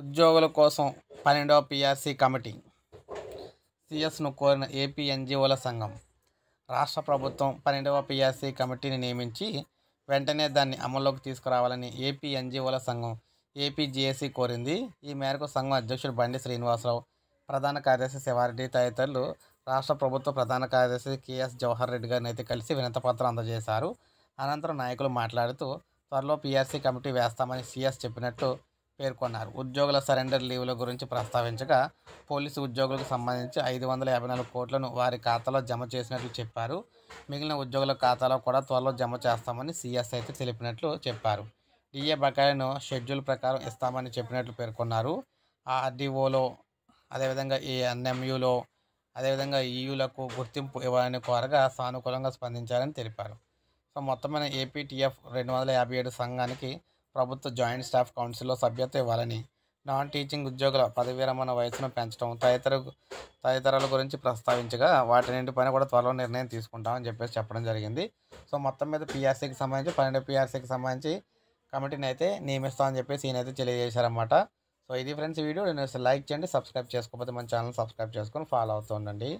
ఉద్యోగుల కోసం పన్నెండవ పిఆర్సీ కమిటీ సిఎస్ను కోరిన ఏపీ ఎన్జిఓల సంఘం రాష్ట్ర ప్రభుత్వం పన్నెండవ పిఆర్సీ కమిటీని నియమించి వెంటనే దాన్ని అమల్లోకి తీసుకురావాలని ఏపీ ఎన్జిఓల సంఘం ఏపీజేఏసీ కోరింది ఈ మేరకు సంఘం అధ్యక్షుడు బండి శ్రీనివాసరావు ప్రధాన కార్యదర్శి శివారెడ్డి తదితరులు రాష్ట్ర ప్రభుత్వ ప్రధాన కార్యదర్శి కెఎస్ జవహర్ రెడ్డి గారిని అయితే కలిసి వినతపత్రం అందజేశారు అనంతరం నాయకులు మాట్లాడుతూ త్వరలో పిఆర్సీ కమిటీ వేస్తామని సిఎస్ చెప్పినట్టు పేర్కొన్నారు ఉద్యోగుల సరెండర్ లీవుల గురించి ప్రస్తావించగా పోలీసు ఉద్యోగులకు సంబంధించి ఐదు వందల యాభై నాలుగు కోట్లను వారి ఖాతాలో జమ చేసినట్లు చెప్పారు మిగిలిన ఉద్యోగుల ఖాతాలో కూడా త్వరలో జమ చేస్తామని సీఎస్ అయితే తెలిపినట్లు చెప్పారు డిఏ బకాయిలను షెడ్యూల్ ప్రకారం ఇస్తామని చెప్పినట్లు పేర్కొన్నారు ఆర్డీఓలో అదేవిధంగా ఈ ఎన్ఎంయులో అదేవిధంగా ఈయులకు గుర్తింపు ఇవ్వాలని కోరగా సానుకూలంగా స్పందించారని తెలిపారు సో మొత్తమైన ఏపీటీఎఫ్ రెండు వందల యాభై ఏడు సంఘానికి ప్రభుత్వ జాయింట్ స్టాఫ్ కౌన్సిల్లో సభ్యత ఇవ్వాలని నాన్ టీచింగ్ ఉద్యోగుల పదవి విరమణ వయసును పెంచడం తదితర తదితరాల గురించి ప్రస్తావించగా వాటినింటి పైన కూడా త్వరలో నిర్ణయం తీసుకుంటామని చెప్పేసి చెప్పడం జరిగింది సో మొత్తం మీద పిఆర్సీకి సంబంధించి పన్నెండు పిఆర్సీకి సంబంధించి కమిటీని అయితే నియమిస్తామని చెప్పేసి అయితే తెలియజేశారన్నమాట సో ఇది ఫ్రెండ్స్ వీడియో నేను లైక్ చేయండి సబ్స్క్రైబ్ చేసుకోకపోతే మన ఛానల్ సబ్స్క్రైబ్ చేసుకొని ఫాలో అవుతూ ఉండండి